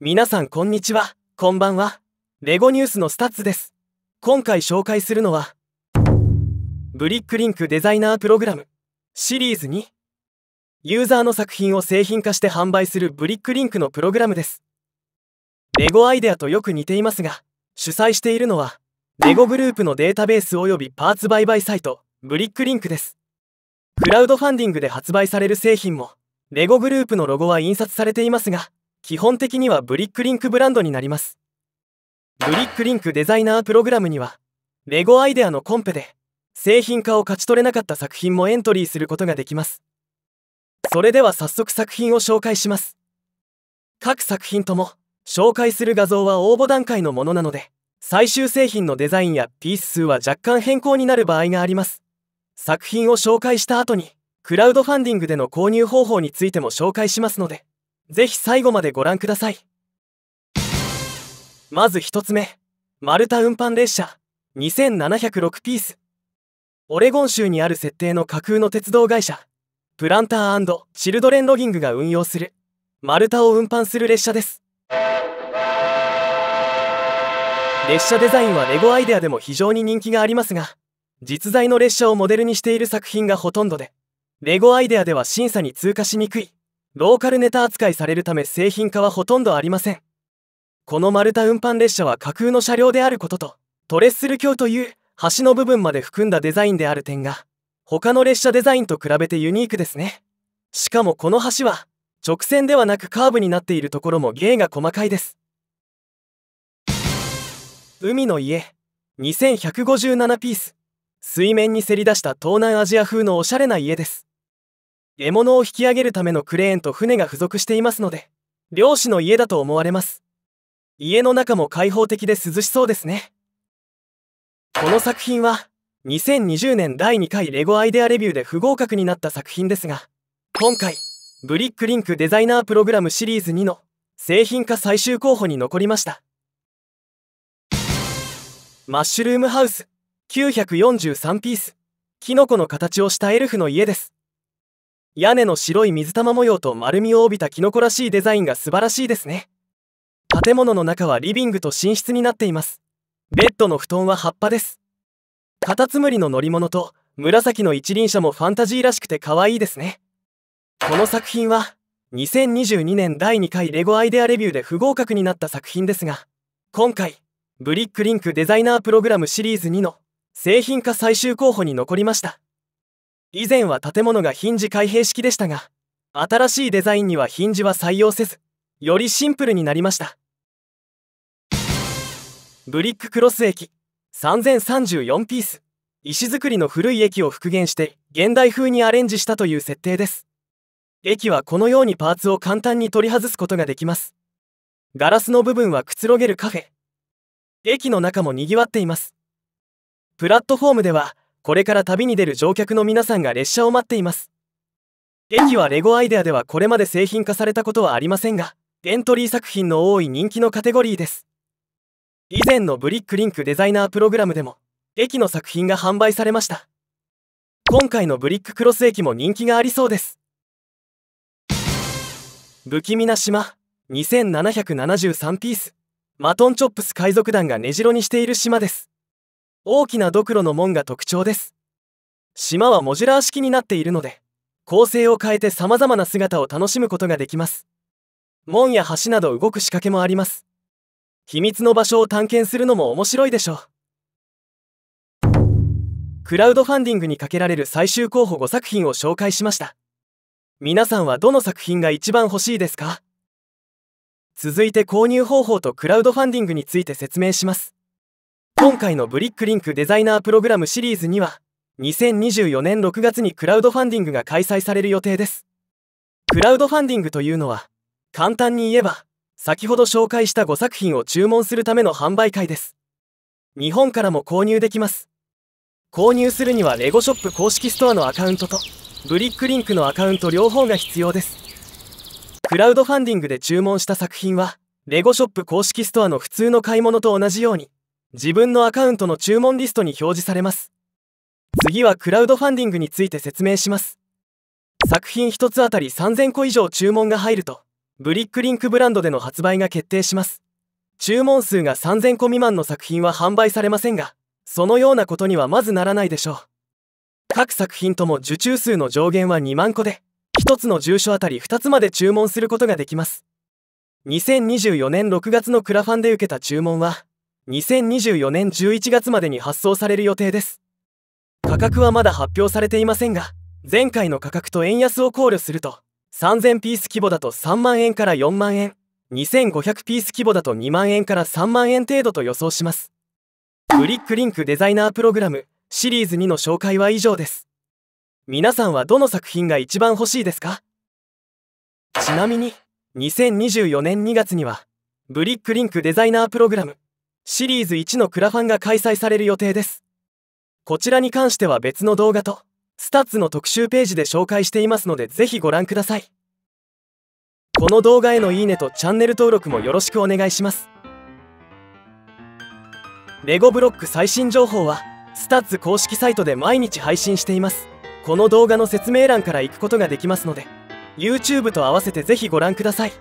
皆さんこんにちは、こんばんは。レゴニュースのスタッツです。今回紹介するのは、ブリックリンクデザイナープログラムシリーズ2。ユーザーの作品を製品化して販売するブリックリンクのプログラムです。レゴアイデアとよく似ていますが、主催しているのは、レゴグループのデータベース及びパーツ売買サイト、ブリックリンクです。クラウドファンディングで発売される製品も、レゴグループのロゴは印刷されていますが、基本的にはブリックリンクブランドになります。ブリックリンクデザイナープログラムには、レゴアイデアのコンペで、製品化を勝ち取れなかった作品もエントリーすることができます。それでは早速作品を紹介します。各作品とも、紹介する画像は応募段階のものなので、最終製品のデザインやピース数は若干変更になる場合があります。作品を紹介した後に、クラウドファンディングでの購入方法についても紹介しますので、ぜひ最後までご覧くださいまず1つ目丸太運搬列車2706ピースオレゴン州にある設定の架空の鉄道会社プランターチルドレンロギングが運用する丸太を運搬する列車です列車デザインはレゴアイデアでも非常に人気がありますが実在の列車をモデルにしている作品がほとんどでレゴアイデアでは審査に通過しにくいローカルネタ扱いされるため製品化はほとんどありませんこの丸太運搬列車は架空の車両であることとトレッスル橋という橋の部分まで含んだデザインである点が他の列車デザインと比べてユニークですねしかもこの橋は直線ではなくカーブになっているところも芸が細かいです海の家2157ピース水面にせり出した東南アジア風のおしゃれな家です獲物を引き上げるためのクレーンと船が付属していますので漁師の家だと思われます家の中も開放的で涼しそうですねこの作品は2020年第2回レゴアイデアレビューで不合格になった作品ですが今回ブリックリンクデザイナープログラムシリーズ2の製品化最終候補に残りましたマッシュルームハウス943ピースキノコの形をしたエルフの家です屋根の白い水玉模様と丸みを帯びたキノコらしいデザインが素晴らしいですね建物の中はリビングと寝室になっていますベッドの布団は葉っぱですカタツムリの乗り物と紫の一輪車もファンタジーらしくて可愛いですねこの作品は2022年第2回レゴアイデアレビューで不合格になった作品ですが今回ブリックリンクデザイナープログラムシリーズ2の製品化最終候補に残りました以前は建物がヒンジ開閉式でしたが新しいデザインにはヒンジは採用せずよりシンプルになりましたブリッククロス駅3034ピース石造りの古い駅を復元して現代風にアレンジしたという設定です駅はこのようにパーツを簡単に取り外すことができますガラスの部分はくつろげるカフェ駅の中もにぎわっていますプラットフォームではこれから旅に出る乗客の皆さんが列車を待っています駅はレゴアイデアではこれまで製品化されたことはありませんがエントリー作品の多い人気のカテゴリーです以前のブリックリンクデザイナープログラムでも駅の作品が販売されました今回のブリッククロス駅も人気がありそうです不気味な島2773ピースマトンチョップス海賊団が根城にしている島です大きなドクロの門が特徴です島はモジュラー式になっているので構成を変えて様々な姿を楽しむことができます門や橋など動く仕掛けもあります秘密の場所を探検するのも面白いでしょうクラウドファンディングにかけられる最終候補5作品を紹介しました皆さんはどの作品が一番欲しいですか続いて購入方法とクラウドファンディングについて説明します今回のブリックリンクデザイナープログラムシリーズには2024年6月にクラウドファンディングが開催される予定ですクラウドファンディングというのは簡単に言えば先ほど紹介した5作品を注文するための販売会です日本からも購入できます購入するにはレゴショップ公式ストアのアカウントとブリックリンクのアカウント両方が必要ですクラウドファンディングで注文した作品はレゴショップ公式ストアの普通の買い物と同じように自分のアカウントの注文リストに表示されます次はクラウドファンディングについて説明します作品1つあたり3000個以上注文が入るとブリックリンクブランドでの発売が決定します注文数が3000個未満の作品は販売されませんがそのようなことにはまずならないでしょう各作品とも受注数の上限は2万個で1つの住所あたり2つまで注文することができます2024年6月のクラファンで受けた注文は2024年11月までに発送される予定です価格はまだ発表されていませんが前回の価格と円安を考慮すると3000ピース規模だと3万円から4万円2500ピース規模だと2万円から3万円程度と予想しますブリックリンクデザイナープログラムシリーズ2の紹介は以上です皆さんはどの作品が一番欲しいですかちなみに2024年2月にはブリックリンクデザイナープログラムシリーズ1のクラファンが開催される予定です。こちらに関しては別の動画と、スタッツの特集ページで紹介していますのでぜひご覧ください。この動画へのいいねとチャンネル登録もよろしくお願いします。レゴブロック最新情報は、スタッツ公式サイトで毎日配信しています。この動画の説明欄から行くことができますので、YouTube と合わせてぜひご覧ください。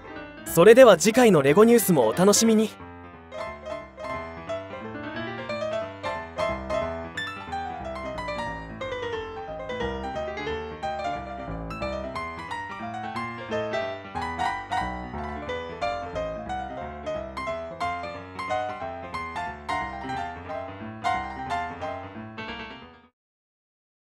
それでは次回のレゴニュースもお楽しみに。